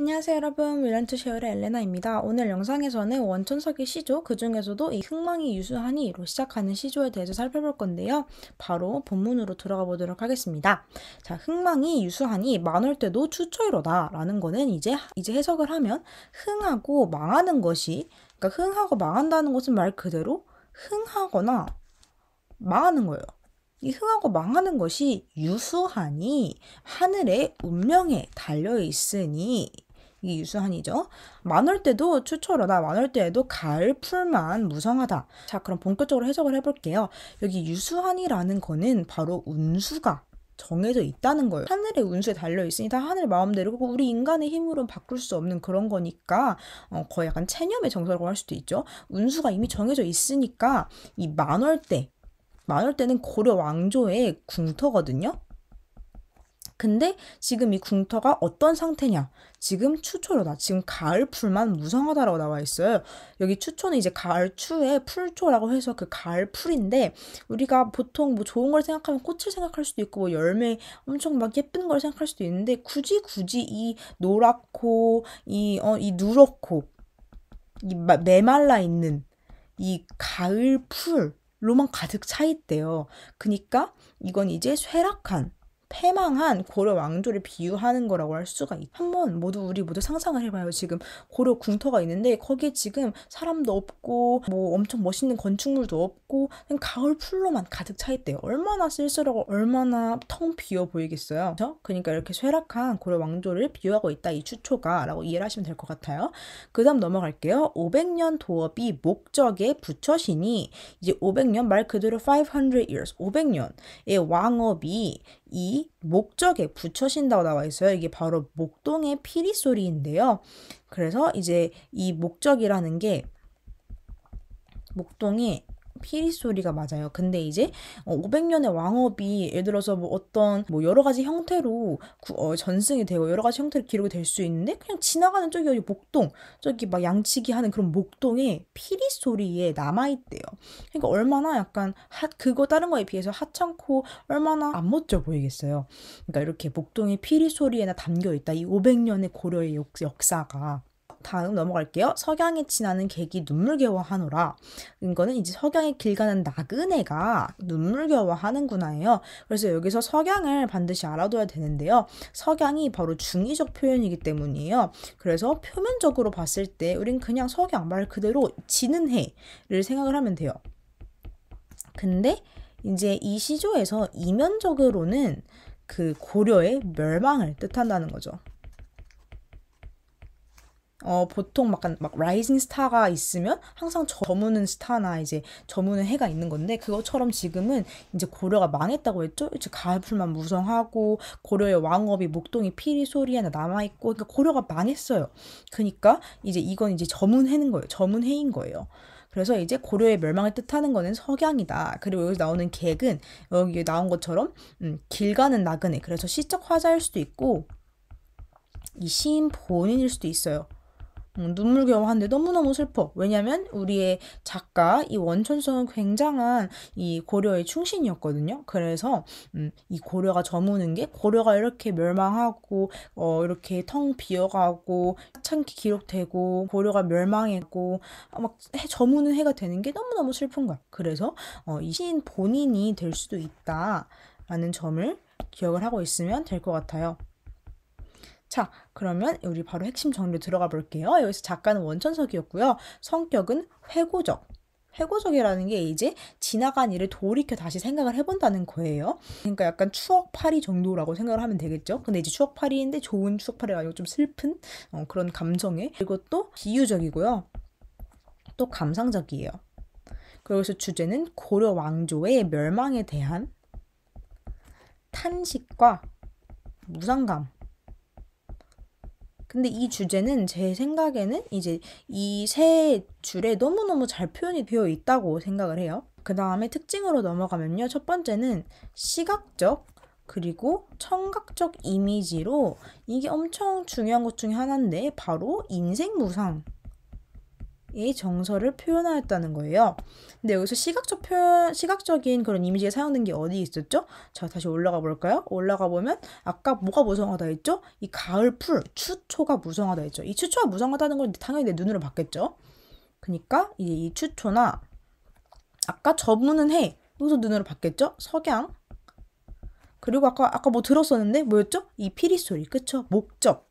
안녕하세요 여러분 윌런트 쉐어의 엘레나입니다. 오늘 영상에서는 원천석의 시조 그 중에서도 이 흥망이 유수하니로 시작하는 시조에 대해서 살펴볼 건데요. 바로 본문으로 들어가 보도록 하겠습니다. 자 흥망이 유수하니 만월 때도 추초이로다 라는 거는 이제 이제 해석을 하면 흥하고 망하는 것이 그러니까 흥하고 망한다는 것은 말 그대로 흥하거나 망하는 거예요. 이 흥하고 망하는 것이 유수하니 하늘의 운명에 달려 있으니 이게 유수한이죠. 만월때도 추초로다. 만월때에도갈 풀만 무성하다. 자, 그럼 본격적으로 해석을 해볼게요. 여기 유수한이라는 거는 바로 운수가 정해져 있다는 거예요. 하늘의 운수에 달려 있으니 다 하늘 마음대로 그리고 우리 인간의 힘으로는 바꿀 수 없는 그런 거니까 어, 거의 약간 체념의 정서라고 할 수도 있죠. 운수가 이미 정해져 있으니까 이만월때만월때는 고려 왕조의 궁터거든요. 근데 지금 이 궁터가 어떤 상태냐? 지금 추초로다. 지금 가을 풀만 무성하다라고 나와 있어요. 여기 추초는 이제 가을 추에 풀초라고 해서 그 가을 풀인데 우리가 보통 뭐 좋은 걸 생각하면 꽃을 생각할 수도 있고 뭐 열매 엄청 막 예쁜 걸 생각할 수도 있는데 굳이 굳이 이 노랗고 이 어, 이 누렇고 이 메말라 있는 이 가을 풀로만 가득 차 있대요. 그니까 이건 이제 쇠락한 패망한 고려 왕조를 비유하는 거라고 할 수가 있다. 한번 모두 우리 모두 상상을 해봐요. 지금 고려 궁터가 있는데 거기에 지금 사람도 없고 뭐 엄청 멋있는 건축물도 없고 그냥 가을 풀로만 가득 차 있대요. 얼마나 쓸쓸하고 얼마나 텅 비어 보이겠어요. 그렇 그러니까 이렇게 쇠락한 고려 왕조를 비유하고 있다 이 추초가라고 이해를 하시면 될 것 같아요. 그다음 넘어갈게요. 500년 도업이 목적의 부처시니 이제 500년 말 그대로 500 years 500년의 왕업이 이 목적에 붙여신다고 나와 있어요. 이게 바로 목동의 피리 소리인데요. 그래서 이제 이 목적이라는 게 목동이 피리 소리가 맞아요. 근데 이제 500년의 어, 왕업이 예를 들어서 뭐 어떤 뭐 여러 가지 형태로 구, 어, 전승이 되고 여러 가지 형태로 기록이 될 수 있는데 그냥 지나가는 저기 여기 목동 저기 막 양치기 하는 그런 목동에 피리 소리에 남아 있대요. 그러니까 얼마나 약간 하, 그거 다른 거에 비해서 하찮고 얼마나 안 멋져 보이겠어요. 그러니까 이렇게 목동의 피리 소리에나 담겨 있다 이 500년의 고려의 역, 역사가. 다음 넘어갈게요. 석양에 지나는 객이 눈물겨워하노라. 이거는 이제 석양에 길 가는 나그네가 눈물겨워하는구나예요. 그래서 여기서 석양을 반드시 알아둬야 되는데요. 석양이 바로 중의적 표현이기 때문이에요. 그래서 표면적으로 봤을 때 우린 그냥 석양 말 그대로 지는 해를 생각을 하면 돼요. 근데 이제 이 시조에서 이면적으로는 그 고려의 멸망을 뜻한다는 거죠. 어, 보통 막, 막 라이징 스타가 있으면 항상 저무는 스타나 이제 저무는 해가 있는 건데 그것처럼 지금은 이제 고려가 망했다고 했죠. 이제 가을풀만 무성하고 고려의 왕업이 목동이 피리 소리에나 남아 있고 그러니까 고려가 망했어요. 그니까 이제 이건 이제 저문해는 거예요. 저문해인 거예요. 그래서 이제 고려의 멸망을 뜻하는 거는 석양이다. 그리고 여기서 나오는 객은 여기 나온 것처럼 음, 길 가는 나그네. 그래서 시적 화자일 수도 있고 이 시인 본인일 수도 있어요. 음, 눈물겨워는데 너무너무 슬퍼. 왜냐면 우리의 작가 이 원천성은 굉장한 이 고려의 충신이었거든요. 그래서 음, 이 고려가 저무는 게 고려가 이렇게 멸망하고 어, 이렇게 텅 비어가고 창기 기록되고 고려가 멸망했고 아, 막 해, 저무는 해가 되는 게 너무너무 슬픈 거야. 그래서 어, 이 시인 본인이 될 수도 있다라는 점을 기억을 하고 있으면 될 것 같아요. 자, 그러면 우리 바로 핵심 정리 들어가 볼게요. 여기서 작가는 원천석이었고요 성격은 회고적, 회고적이라는 게 이제 지나간 일을 돌이켜 다시 생각을 해본다는 거예요. 그러니까 약간 추억팔이 정도라고 생각을 하면 되겠죠. 근데 이제 추억팔이인데 좋은 추억팔이가 아니고 좀 슬픈 어, 그런 감정에 그리고 또 비유적이고요. 또 감상적이에요. 그래서 주제는 고려 왕조의 멸망에 대한 탄식과 무상감 근데 이 주제는 제 생각에는 이제 이 세 줄에 너무너무 잘 표현이 되어 있다고 생각을 해요. 그 다음에 특징으로 넘어가면요. 첫 번째는 시각적, 그리고 청각적 이미지로 이게 엄청 중요한 것 중에 하나인데 바로 인생 무상 이 정서를 표현하였다는 거예요. 근데 여기서 시각적 표현, 시각적인 그런 이미지에 사용된 게 어디 있었죠? 자, 다시 올라가 볼까요? 올라가 보면 아까 뭐가 무성하다 했죠? 이 가을 풀, 추초가 무성하다 했죠. 이 추초가 무성하다는 건 당연히 내 눈으로 봤겠죠. 그러니까 이제 이 추초나 아까 저문은 해, 여기서 눈으로 봤겠죠? 석양. 그리고 아까 아까 뭐 들었었는데 뭐였죠? 이 피리 소리, 그쵸? 목적.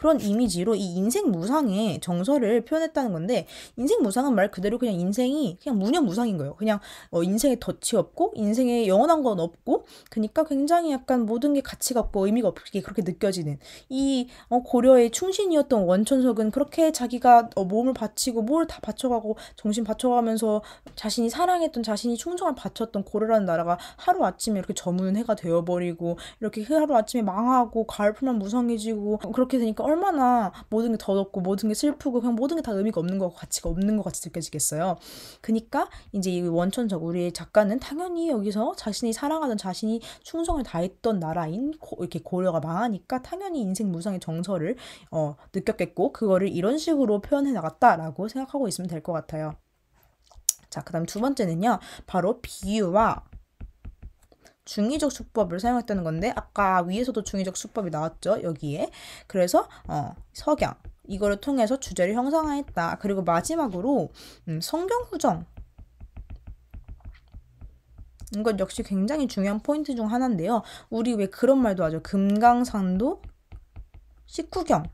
그런 이미지로 이 인생 무상의 정서를 표현했다는 건데 인생 무상은 말 그대로 그냥 인생이 그냥 무념 무상인 거예요. 그냥 어, 인생에 덫이 없고 인생에 영원한 건 없고 그러니까 굉장히 약간 모든 게 가치 가없고 의미가 없게 그렇게 느껴지는 이 어, 고려의 충신이었던 원천석은 그렇게 자기가 어, 몸을 바치고 뭘 다 바쳐가고 정신 바쳐가면서 자신이 사랑했던 자신이 충성을 바쳤던 고려라는 나라가 하루 아침에 이렇게 저문 해가 되어버리고 이렇게 그 하루 아침에 망하고 가을풀만 무성해지고 그렇게 되니까 얼마나 모든 게 더럽고 모든 게 슬프고 그냥 모든 게 다 의미가 없는 것 가치가 없는 것 같이 느껴지겠어요. 그니까 이제 이 원천적 우리 작가는 당연히 여기서 자신이 사랑하던 자신이 충성을 다했던 나라인 고, 이렇게 고려가 망하니까 당연히 인생 무상의 정서를 어, 느꼈겠고 그거를 이런 식으로 표현해 나갔다라고 생각하고 있으면 될 것 같아요. 자, 그 다음 두 번째는요, 바로 비유와 중의적 수법을 사용했다는 건데 아까 위에서도 중의적 수법이 나왔죠. 여기에. 그래서 어, 석양 이거를 통해서 주제를 형상화했다. 그리고 마지막으로 음, 성경 구정 이건 역시 굉장히 중요한 포인트 중 하나인데요. 우리 왜 그런 말도 하죠? 금강산도 식후경.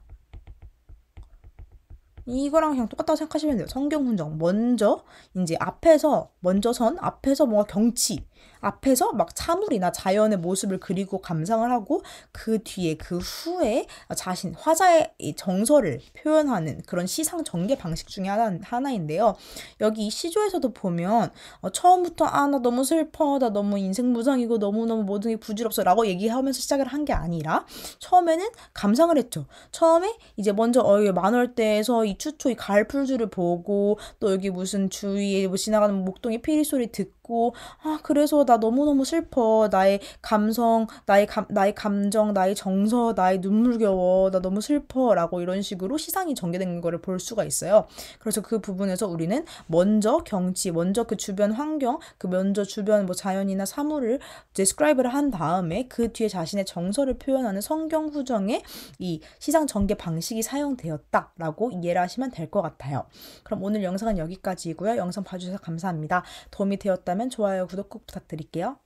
이거랑 그냥 똑같다고 생각하시면 돼요. 성경 훈정. 먼저, 이제 앞에서, 먼저 선, 앞에서 뭔가 경치, 앞에서 막 사물이나 자연의 모습을 그리고 감상을 하고 그 뒤에 그 후에 자신 화자의 정서를 표현하는 그런 시상 전개 방식 중에 하나, 하나인데요. 여기 이 시조에서도 보면 어, 처음부터 아 나 너무 슬퍼 나 너무 인생 무상이고 너무너무 모든 게 부질없어라고 얘기하면서 시작을 한 게 아니라 처음에는 감상을 했죠. 처음에 이제 먼저 어, 만월대에서 이 추초 이 가을 풀주를 보고 또 여기 무슨 주위에 뭐 지나가는 목동의 피리 소리 듣고 아 그래 그래서 나 너무너무 슬퍼. 나의 감성, 나의, 감, 나의 감정, 나의 정서, 나의 눈물겨워. 나 너무 슬퍼. 라고 이런 식으로 시상이 전개된 거를 볼 수가 있어요. 그래서 그 부분에서 우리는 먼저 경치, 먼저 그 주변 환경, 그 먼저 주변 뭐 자연이나 사물을 describe를 한 다음에 그 뒤에 자신의 정서를 표현하는 성경 후정의 이 시상 전개 방식이 사용되었다라고 이해를 하시면 될 것 같아요. 그럼 오늘 영상은 여기까지이고요. 영상 봐주셔서 감사합니다. 도움이 되었다면 좋아요, 구독 꼭 부탁드립니다. 부탁드릴게요.